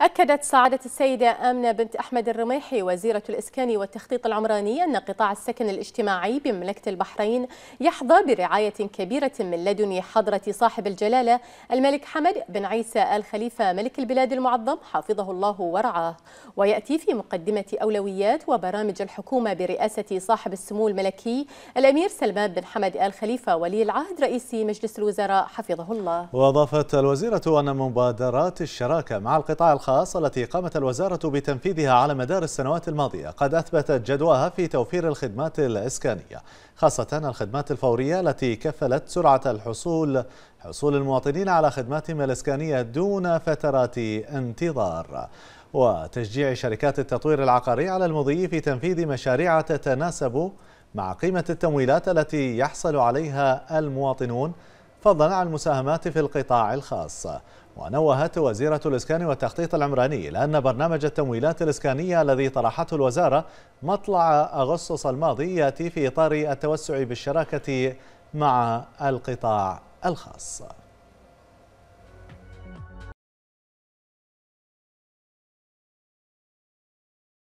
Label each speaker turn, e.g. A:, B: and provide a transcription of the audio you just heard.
A: أكدت سعادة السيدة آمنة بنت أحمد الرميحي وزيرة الإسكان والتخطيط العمراني أن قطاع السكن الاجتماعي بمملكة البحرين يحظى برعاية كبيرة من لدن حضرة صاحب الجلالة الملك حمد بن عيسى آل خليفة ملك البلاد المعظم حفظه الله ورعاه ويأتي في مقدمة أولويات وبرامج الحكومة برئاسة صاحب السمو الملكي الأمير سلمان بن حمد آل خليفة ولي العهد رئيس مجلس الوزراء حفظه الله
B: وأضافت الوزيرة أن مبادرات الشراكة مع القطاع الخاص التي قامت الوزارة بتنفيذها على مدار السنوات الماضية قد أثبتت جدواها في توفير الخدمات الإسكانية خاصة الخدمات الفورية التي كفلت سرعة الحصول حصول المواطنين على خدماتهم الإسكانية دون فترات انتظار وتشجيع شركات التطوير العقاري على المضي في تنفيذ مشاريع تتناسب مع قيمة التمويلات التي يحصل عليها المواطنون فضلا عن المساهمات في القطاع الخاص ونوهت وزيرة الإسكان والتخطيط العمراني إلى أن برنامج التمويلات الإسكانية الذي طرحته الوزارة مطلع أغسطس الماضي يأتي في إطار التوسع بالشراكة مع القطاع الخاص